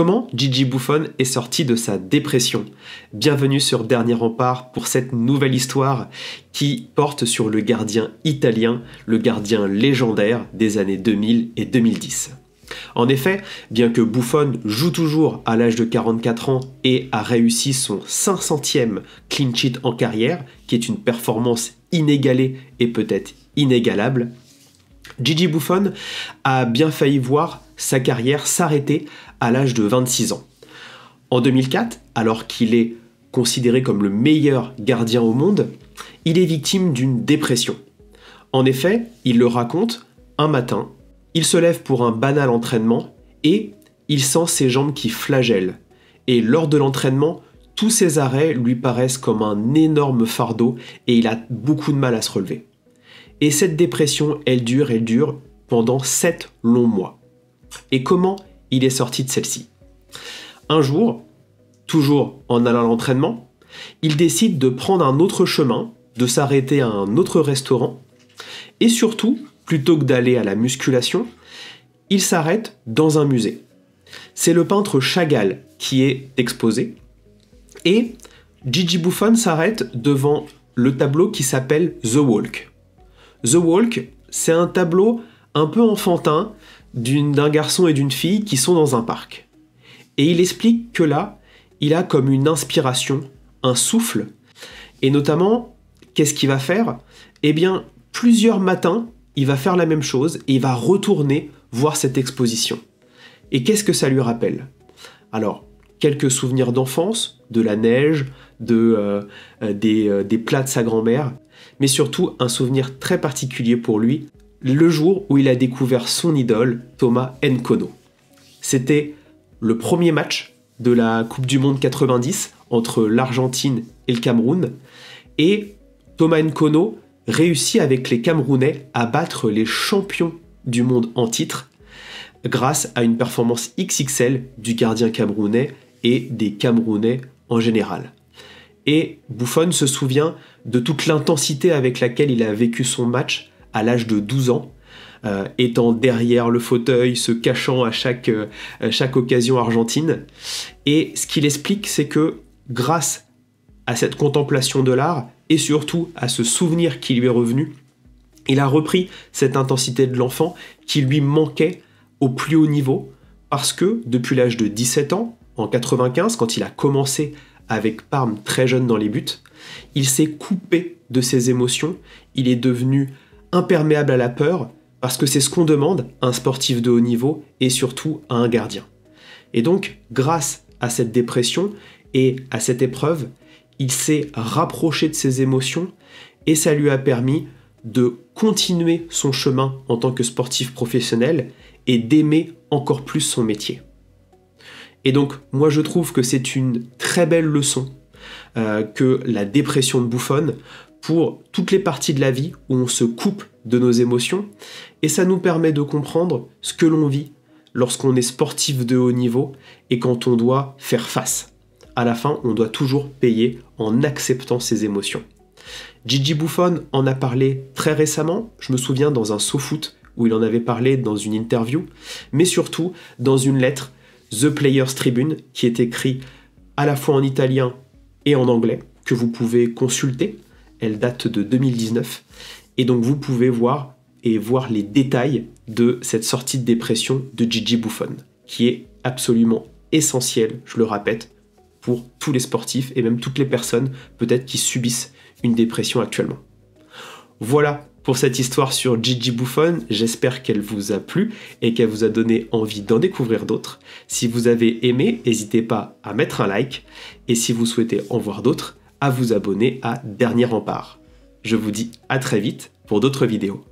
Comment Gigi Buffon est sorti de sa dépression Bienvenue sur Dernier Rempart pour cette nouvelle histoire qui porte sur le gardien italien, le gardien légendaire des années 2000 et 2010. En effet, bien que Buffon joue toujours à l'âge de 44 ans et a réussi son 500e clean sheet en carrière, qui est une performance inégalée et peut-être inégalable, Gigi Buffon a bien failli voir sa carrière s'arrêter à l'âge de 26 ans. En 2004, alors qu'il est considéré comme le meilleur gardien au monde, il est victime d'une dépression. En effet, il le raconte, un matin, il se lève pour un banal entraînement et il sent ses jambes qui flagellent. Et lors de l'entraînement, tous ses arrêts lui paraissent comme un énorme fardeau et il a beaucoup de mal à se relever. Et cette dépression, elle dure, elle dure pendant 7 longs mois. Et comment il est sorti de celle-ci Un jour, toujours en allant à l'entraînement, il décide de prendre un autre chemin, de s'arrêter à un autre restaurant, et surtout, plutôt que d'aller à la musculation, il s'arrête dans un musée. C'est le peintre Chagall qui est exposé, et Gigi Buffon s'arrête devant le tableau qui s'appelle The Walk. The Walk, c'est un tableau un peu enfantin d'un garçon et d'une fille qui sont dans un parc. Et il explique que là, il a comme une inspiration, un souffle. Et notamment, qu'est-ce qu'il va faire Eh bien, plusieurs matins, il va faire la même chose et il va retourner voir cette exposition. Et qu'est-ce que ça lui rappelle Alors, quelques souvenirs d'enfance, de la neige, de, euh, euh, euh, des plats de sa grand-mère, mais surtout un souvenir très particulier pour lui, le jour où il a découvert son idole, Thomas Nkono. C'était le premier match de la Coupe du Monde 90 entre l'Argentine et le Cameroun, et Thomas Nkono réussit avec les Camerounais à battre les champions du monde en titre grâce à une performance XXL du gardien camerounais et des Camerounais en général. Et Buffon se souvient de toute l'intensité avec laquelle il a vécu son match à l'âge de 12 ans, euh, étant derrière le fauteuil, se cachant à chaque, euh, chaque occasion argentine. Et ce qu'il explique, c'est que grâce à cette contemplation de l'art, et surtout à ce souvenir qui lui est revenu, il a repris cette intensité de l'enfant qui lui manquait au plus haut niveau, parce que depuis l'âge de 17 ans, en 95, quand il a commencé avec Parme très jeune dans les buts, il s'est coupé de ses émotions, il est devenu imperméable à la peur, parce que c'est ce qu'on demande à un sportif de haut niveau et surtout à un gardien. Et donc, grâce à cette dépression et à cette épreuve, il s'est rapproché de ses émotions et ça lui a permis de continuer son chemin en tant que sportif professionnel et d'aimer encore plus son métier. Et donc, moi, je trouve que c'est une très belle leçon euh, que la dépression de bouffonne pour toutes les parties de la vie où on se coupe de nos émotions, et ça nous permet de comprendre ce que l'on vit lorsqu'on est sportif de haut niveau et quand on doit faire face. À la fin, on doit toujours payer en acceptant ses émotions. Gigi Buffon en a parlé très récemment, je me souviens dans un saut où il en avait parlé dans une interview, mais surtout dans une lettre The Players Tribune, qui est écrit à la fois en italien et en anglais, que vous pouvez consulter. Elle date de 2019. Et donc vous pouvez voir et voir les détails de cette sortie de dépression de Gigi Buffon, qui est absolument essentielle, je le répète, pour tous les sportifs et même toutes les personnes peut-être qui subissent une dépression actuellement. Voilà pour cette histoire sur Gigi Buffon. J'espère qu'elle vous a plu et qu'elle vous a donné envie d'en découvrir d'autres. Si vous avez aimé, n'hésitez pas à mettre un like. Et si vous souhaitez en voir d'autres, à vous abonner à Dernier Rempart. Je vous dis à très vite pour d'autres vidéos.